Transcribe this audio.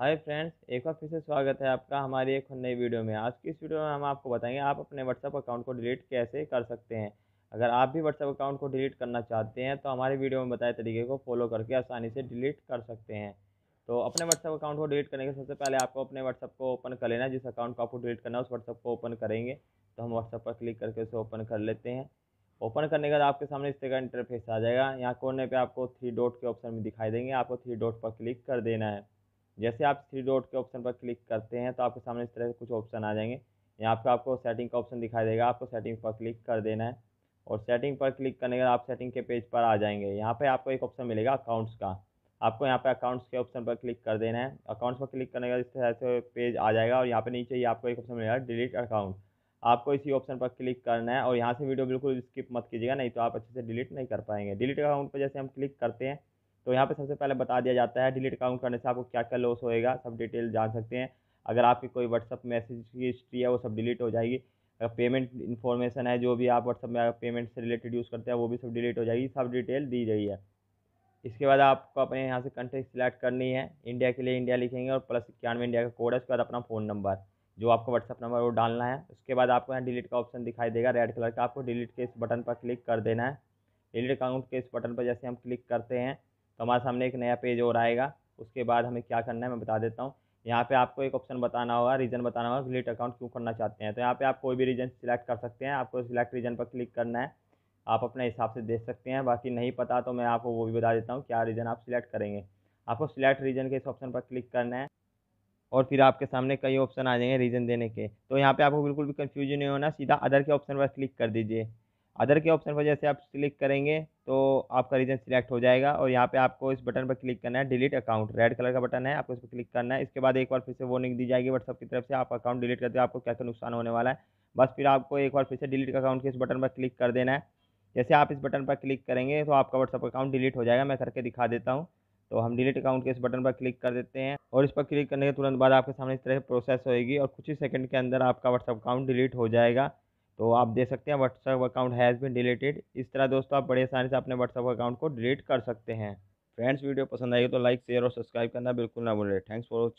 hi friends एक बार फिर से स्वागत है आपका हमारी एक नई वीडियो में आज की इस वीडियो में हम आपको बताएंगे आप अपने व्हाट्सअप अकाउंट को डिलीट कैसे कर सकते हैं अगर आप भी व्हाट्सअप अकाउंट को डिलीट करना चाहते हैं तो हमारे वीडियो में बताए तरीके को फॉलो करके आसानी से डिलीट कर सकते हैं तो अपने व्हाट्सअप अकाउंट को डिलीट करने के सबसे पहले आपको अपने व्हाट्सअप को ओपन कर लेना जिस अकाउंट को आपको डिलीट करना है उस व्हाट्सअप को ओपन करेंगे तो हम व्हाट्सअप पर क्लिक करके उसे ओपन कर लेते हैं ओपन करने के बाद आपके सामने इस तरह का इंटरफेस आ जाएगा यहाँ कोने पर आपको थ्री डॉट के ऑप्शन में दिखाई देंगे आपको थ्री डॉट पर क्लिक कर देना है जैसे आप थ्री डॉट के ऑप्शन पर क्लिक करते हैं तो आपके सामने इस तरह से कुछ ऑप्शन आ जाएंगे यहाँ पर आपको सेटिंग का ऑप्शन दिखाई देगा आपको सेटिंग पर क्लिक कर देना है और सेटिंग पर क्लिक करने के बाद आप सेटिंग के पेज पर आ जाएंगे यहाँ पर आपको एक ऑप्शन मिलेगा अकाउंट्स का आपको यहाँ पे अकाउंट्स के ऑप्शन पर क्लिक कर देना है अकाउंट्स पर क्लिक करने के बाद इस तरह से पेज आ जाएगा और यहाँ पे नीचे ही आपको एक ऑप्शन मिलेगा डिलीट अकाउंट आपको इसी ऑप्शन पर क्लिक करना है और यहाँ से वीडियो बिल्कुल स्किप मत कीजिएगा नहीं तो आप अच्छे से डिलीट नहीं कर पाएंगे डिलीट अकाउंट पर जैसे हम क्लिक करते हैं तो यहाँ पे सबसे पहले बता दिया जाता है डिलीट अकाउंट करने से आपको क्या क्या लॉस होएगा सब डिटेल जान सकते हैं अगर आपकी कोई व्हाट्सअप मैसेज की हिस्ट्री है वो सब डिलीट हो जाएगी अगर पेमेंट इन्फॉर्मेशन है जो भी आप व्हाट्सअप में पेमेंट से रिलेटेड यूज़ करते हैं वो भी सब डिलीट हो जाएगी सब डिटेल दी गई है इसके बाद आपको अपने यहाँ से कंट्री सिलेक्ट करनी है इंडिया के लिए इंडिया लिखेंगे और प्लस इक्यानवे इंडिया का कोड है उसके बाद अपना फ़ोन नंबर जो आपका व्हाट्सअप नंबर वो डालना है उसके बाद आपको यहाँ डिलीट का ऑप्शन दिखाई देगा रेड कलर का आपको डिलीट के इस बटन पर क्लिक कर देना है डिलीट अकाउंट के इस बटन पर जैसे हम क्लिक करते हैं तो हमारे सामने एक नया पेज और आएगा उसके बाद हमें क्या करना है मैं बता देता हूँ यहाँ पे आपको एक ऑप्शन बताना होगा रीजन बताना होगा डिलीट अकाउंट क्यों करना चाहते हैं तो यहाँ पे आप कोई भी रीजन सिलेक्ट कर सकते हैं आपको सिलेक्ट रीजन पर क्लिक करना है आप अपने हिसाब से देख सकते हैं बाकी नहीं पता तो मैं आपको वो भी बता देता हूँ क्या रीजन आप सिलेक्ट करेंगे आपको सिलेक्ट रीजन के इस ऑप्शन पर क्लिक करना है और फिर आपके सामने कई ऑप्शन आ जाएंगे रीजन देने के तो यहाँ पर आपको बिल्कुल भी कन्फ्यूजन नहीं होना सीधा अदर के ऑप्शन पर क्लिक कर दीजिए अदर के ऑप्शन पर जैसे आप क्लिक करेंगे तो आपका रीजन सिलेक्ट हो जाएगा और यहाँ पे आपको इस बटन पर क्लिक करना है डिलीट अकाउंट रेड कलर का बटन है आपको इस पर क्लिक करना है इसके बाद एक बार फिर से वार्निंग दी जाएगी व्हाट्सअप की तरफ से आप अकाउंट डिलीट करते हो आपको क्या क्या नुकसान होने वाला है बस फिर आपको एक बार फिर से डिलीट अकाउंट के इस बटन पर क्लिक कर देना है जैसे आप इस बटन पर क्लिक करेंगे तो आपका व्हाट्सअप अकाउंट डिलीट हो जाएगा मैं करके दिखा देता हूँ तो हम डिलीट अकाउंट के इस बटन पर क्लिक कर देते हैं और इस पर क्लिक करने के तुरंत बाद आपके सामने इस तरह से प्रोसेस होएगी और कुछ ही सेकंड के अंदर आपका व्हाट्सअप अकाउंट डिलीट हो जाएगा तो आप देख सकते हैं WhatsApp account has been deleted इस तरह दोस्तों आप बड़े आसानी से अपने व्हाट्सअप अकाउंट को डिलीट कर सकते हैं फ्रेंड्स वीडियो पसंद आएगी तो लाइक शेयर और सब्सक्राइब करना बिल्कुल ना भूलें थैंक्स फॉर वॉचिंग